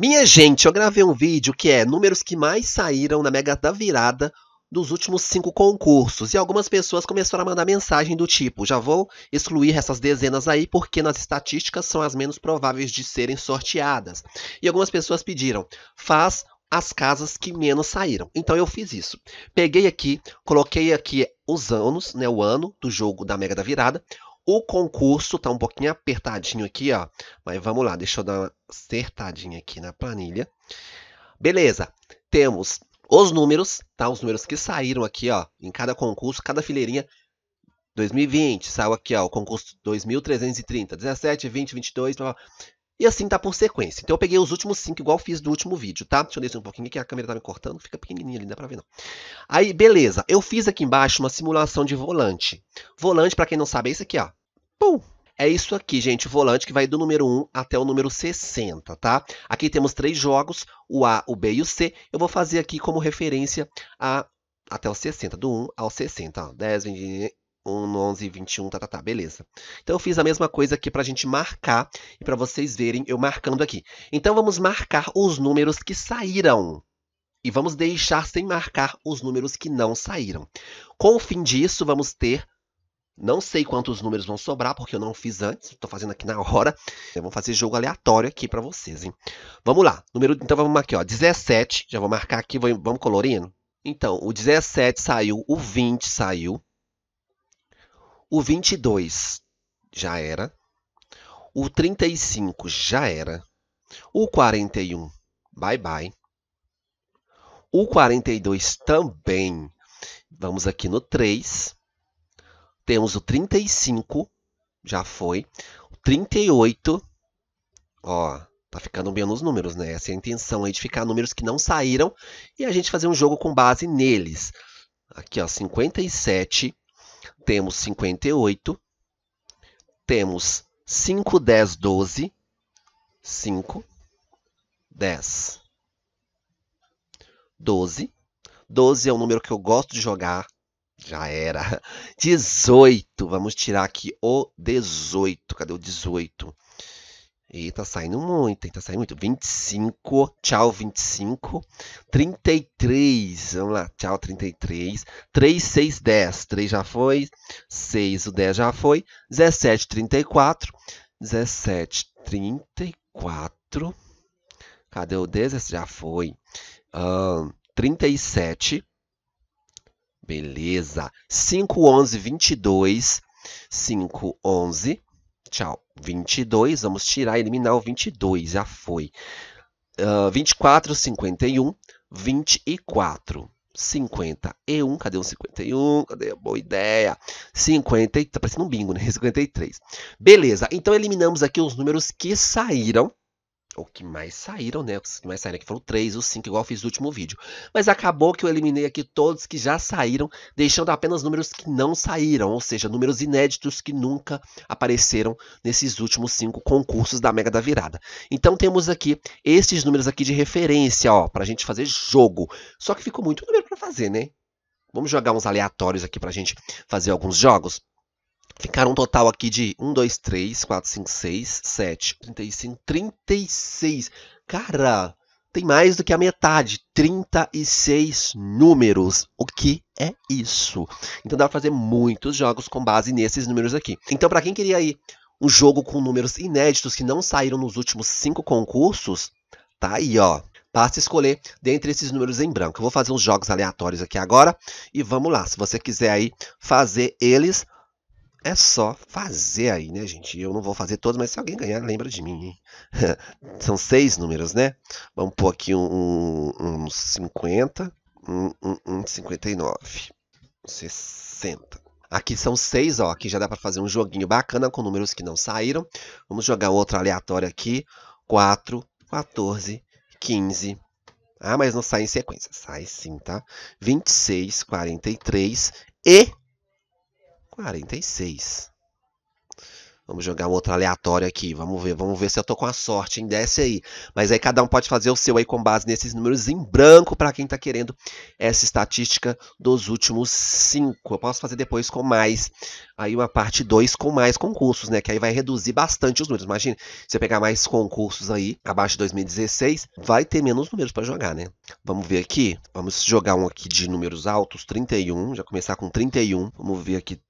Minha gente, eu gravei um vídeo que é números que mais saíram na Mega da Virada dos últimos cinco concursos. E algumas pessoas começaram a mandar mensagem do tipo: já vou excluir essas dezenas aí porque nas estatísticas são as menos prováveis de serem sorteadas. E algumas pessoas pediram: faz as casas que menos saíram. Então eu fiz isso. Peguei aqui, coloquei aqui os anos, né, o ano do jogo da Mega da Virada, o concurso tá um pouquinho apertadinho aqui, ó. Mas vamos lá, deixa eu dar uma acertadinha aqui na planilha. Beleza, temos os números, tá? Os números que saíram aqui, ó, em cada concurso, cada fileirinha. 2020, saiu aqui, ó, o concurso 2330, 17, 20, 22, e assim tá por sequência. Então eu peguei os últimos cinco, igual fiz do último vídeo, tá? Deixa eu descer um pouquinho aqui, a câmera tá me cortando, fica pequenininha ali, não dá pra ver não. Aí, beleza. Eu fiz aqui embaixo uma simulação de volante. Volante, para quem não sabe, é isso aqui, ó. Pum! É isso aqui, gente, o volante que vai do número 1 até o número 60, tá? Aqui temos três jogos, o A, o B e o C. Eu vou fazer aqui como referência a até o 60, do 1 ao 60, ó, 10, 20, 1 no 11 e 21, tá, tá, tá, beleza. Então, eu fiz a mesma coisa aqui para a gente marcar e para vocês verem eu marcando aqui. Então, vamos marcar os números que saíram. E vamos deixar sem marcar os números que não saíram. Com o fim disso, vamos ter... Não sei quantos números vão sobrar, porque eu não fiz antes. Estou fazendo aqui na hora. Eu vou fazer jogo aleatório aqui para vocês, hein? Vamos lá. Número, então, vamos aqui, ó. 17. Já vou marcar aqui. vamos colorindo. Então, o 17 saiu, o 20 saiu, o 22 já era. O 35 já era. O 41, bye bye. O 42 também. Vamos aqui no 3. Temos o 35, já foi. O 38, ó, tá ficando bem nos números, né? Essa é a intenção aí de ficar números que não saíram e a gente fazer um jogo com base neles. Aqui, ó, 57, temos 58, temos 5, 10, 12, 5, 10, 12. 12 é um número que eu gosto de jogar, já era. 18, vamos tirar aqui o 18, cadê o 18? 18. E tá saindo muito, hein? Tá saindo muito. 25, tchau 25. 33, vamos lá, tchau 33. 3, 6, 10. 3 já foi. 6, o 10 já foi. 17, 34. 17, 34. Cadê o 10? Esse já foi. Um, 37. Beleza. 5, 11, 22. 5, 11. Tchau. 22, vamos tirar e eliminar o 22, já foi. Uh, 24, 51, 24. 51, cadê o 51? Cadê? a Boa ideia. 50, tá parecendo um bingo, né? 53. Beleza, então eliminamos aqui os números que saíram o que mais saíram, né? Os que mais saíram aqui foram três, ou cinco, igual eu fiz no último vídeo. Mas acabou que eu eliminei aqui todos que já saíram, deixando apenas números que não saíram, ou seja, números inéditos que nunca apareceram nesses últimos cinco concursos da Mega da Virada. Então temos aqui esses números aqui de referência, ó, pra gente fazer jogo. Só que ficou muito número para fazer, né? Vamos jogar uns aleatórios aqui pra gente fazer alguns jogos? Ficaram um total aqui de 1, 2, 3, 4, 5, 6, 7, 35, 36. Cara, tem mais do que a metade, 36 números. O que é isso? Então dá pra fazer muitos jogos com base nesses números aqui. Então para quem queria ir um jogo com números inéditos que não saíram nos últimos cinco concursos, tá aí, ó. Basta escolher dentre esses números em branco. Eu vou fazer uns jogos aleatórios aqui agora e vamos lá. Se você quiser aí fazer eles, é só fazer aí, né, gente? Eu não vou fazer todos, mas se alguém ganhar, lembra de mim, hein? São seis números, né? Vamos pôr aqui um, um, um 50, um, um, um 59, 60. Aqui são seis, ó. Aqui já dá para fazer um joguinho bacana com números que não saíram. Vamos jogar outro aleatório aqui. 4, 14, 15, ah, mas não sai em sequência. Sai sim, tá? 26, 43 e 46. Vamos jogar um outro aleatório aqui. Vamos ver, vamos ver se eu tô com a sorte, em Desce aí. Mas aí cada um pode fazer o seu aí com base nesses números em branco para quem tá querendo essa estatística dos últimos cinco. Eu posso fazer depois com mais. Aí uma parte 2 com mais concursos, né? Que aí vai reduzir bastante os números. Imagina, se eu pegar mais concursos aí, abaixo de 2016, vai ter menos números para jogar, né? Vamos ver aqui. Vamos jogar um aqui de números altos, 31. Já começar com 31. Vamos ver aqui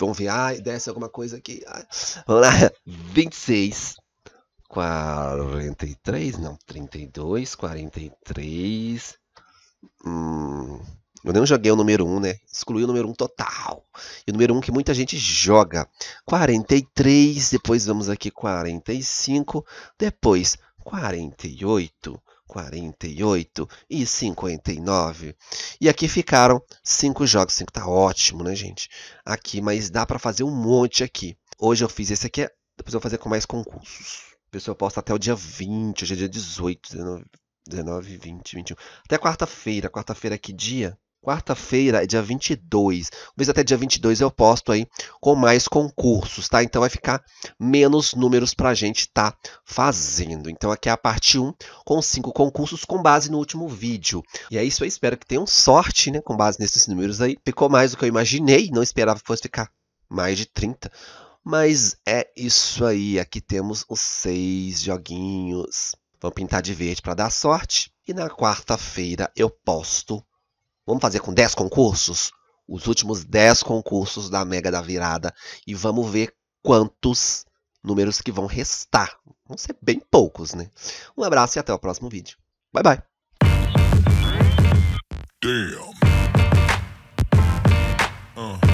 Vamos ver, ai, desce alguma coisa aqui. Ai. Vamos lá, 26, uhum. 43, não, 32, 43. Hum, eu nem joguei o número 1, né? Excluí o número 1 total. E o número 1 que muita gente joga. 43, depois vamos aqui 45, depois 48, 48 e 59. E aqui ficaram 5 jogos. 5 tá ótimo, né, gente? Aqui, mas dá para fazer um monte aqui. Hoje eu fiz esse aqui, depois eu vou fazer com mais concursos. Pessoal, eu posto até o dia 20, hoje é dia 18, 19, 19 20, 21. Até quarta-feira. Quarta-feira é que dia? Quarta-feira, é dia 22. Talvez até dia 22 eu posto aí com mais concursos, tá? Então vai ficar menos números para a gente tá fazendo. Então aqui é a parte 1 com cinco concursos com base no último vídeo. E é isso, aí. espero que tenham sorte, né? Com base nesses números aí. Ficou mais do que eu imaginei, não esperava que fosse ficar mais de 30. Mas é isso aí, aqui temos os seis joguinhos. Vamos pintar de verde para dar sorte. E na quarta-feira eu posto Vamos fazer com 10 concursos? Os últimos 10 concursos da Mega da Virada. E vamos ver quantos números que vão restar. Vão ser bem poucos, né? Um abraço e até o próximo vídeo. Bye, bye. Damn. Uh.